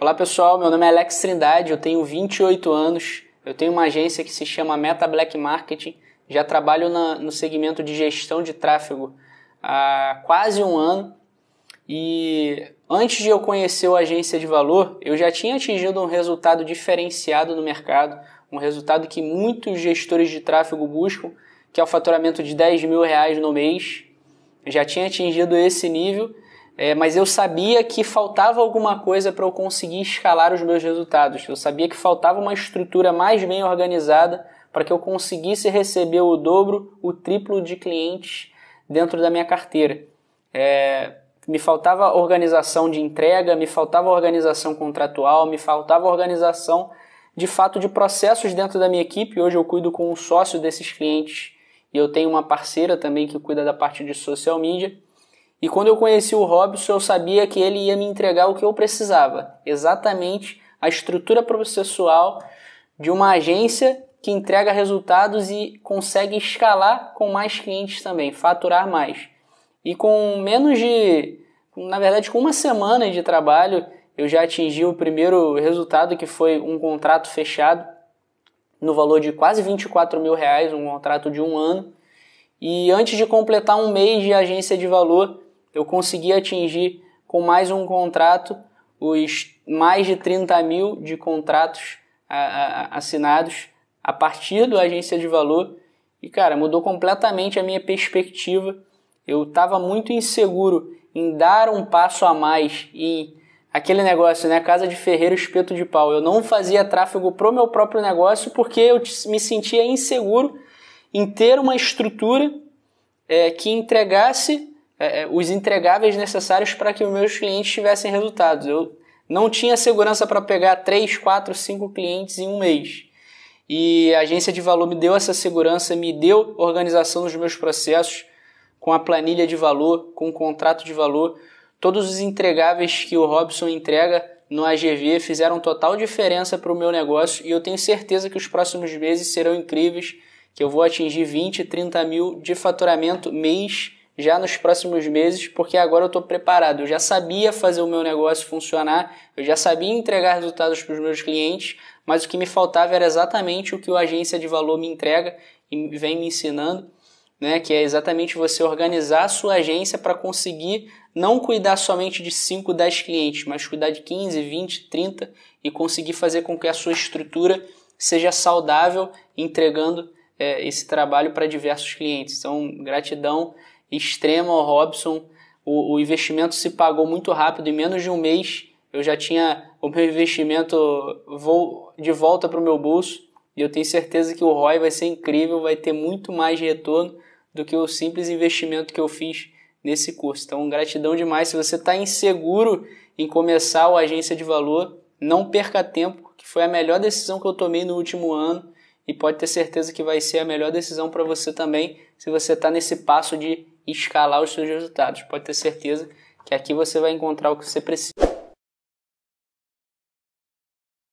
Olá pessoal, meu nome é Alex Trindade, eu tenho 28 anos, eu tenho uma agência que se chama Meta Black Marketing, já trabalho na, no segmento de gestão de tráfego há quase um ano e antes de eu conhecer a agência de valor, eu já tinha atingido um resultado diferenciado no mercado, um resultado que muitos gestores de tráfego buscam, que é o faturamento de 10 mil reais no mês. Eu já tinha atingido esse nível é, mas eu sabia que faltava alguma coisa para eu conseguir escalar os meus resultados. Eu sabia que faltava uma estrutura mais bem organizada para que eu conseguisse receber o dobro, o triplo de clientes dentro da minha carteira. É, me faltava organização de entrega, me faltava organização contratual, me faltava organização de fato de processos dentro da minha equipe. Hoje eu cuido com um sócio desses clientes e eu tenho uma parceira também que cuida da parte de social media. E quando eu conheci o Robson, eu sabia que ele ia me entregar o que eu precisava, exatamente a estrutura processual de uma agência que entrega resultados e consegue escalar com mais clientes também, faturar mais. E com menos de, na verdade, com uma semana de trabalho, eu já atingi o primeiro resultado, que foi um contrato fechado no valor de quase 24 mil reais, um contrato de um ano. E antes de completar um mês de agência de valor, eu consegui atingir com mais um contrato os mais de 30 mil de contratos assinados a partir da agência de valor e cara mudou completamente a minha perspectiva eu estava muito inseguro em dar um passo a mais e aquele negócio né casa de ferreiro espeto de pau eu não fazia tráfego pro meu próprio negócio porque eu me sentia inseguro em ter uma estrutura é, que entregasse é, é, os entregáveis necessários para que os meus clientes tivessem resultados. Eu não tinha segurança para pegar 3, 4, 5 clientes em um mês. E a agência de valor me deu essa segurança, me deu organização nos meus processos, com a planilha de valor, com o contrato de valor. Todos os entregáveis que o Robson entrega no AGV fizeram total diferença para o meu negócio e eu tenho certeza que os próximos meses serão incríveis, que eu vou atingir 20, 30 mil de faturamento mês já nos próximos meses, porque agora eu estou preparado. Eu já sabia fazer o meu negócio funcionar, eu já sabia entregar resultados para os meus clientes, mas o que me faltava era exatamente o que a agência de valor me entrega e vem me ensinando. Né, que é exatamente você organizar a sua agência para conseguir não cuidar somente de 5, 10 clientes, mas cuidar de 15, 20, 30 e conseguir fazer com que a sua estrutura seja saudável, entregando é, esse trabalho para diversos clientes. Então, gratidão extrema ao Robson. O, o investimento se pagou muito rápido, em menos de um mês eu já tinha o meu investimento vou de volta para o meu bolso. E eu tenho certeza que o ROI vai ser incrível, vai ter muito mais retorno do que o simples investimento que eu fiz nesse curso. Então, gratidão demais. Se você está inseguro em começar a agência de valor, não perca tempo, que foi a melhor decisão que eu tomei no último ano e pode ter certeza que vai ser a melhor decisão para você também se você está nesse passo de escalar os seus resultados. Pode ter certeza que aqui você vai encontrar o que você precisa.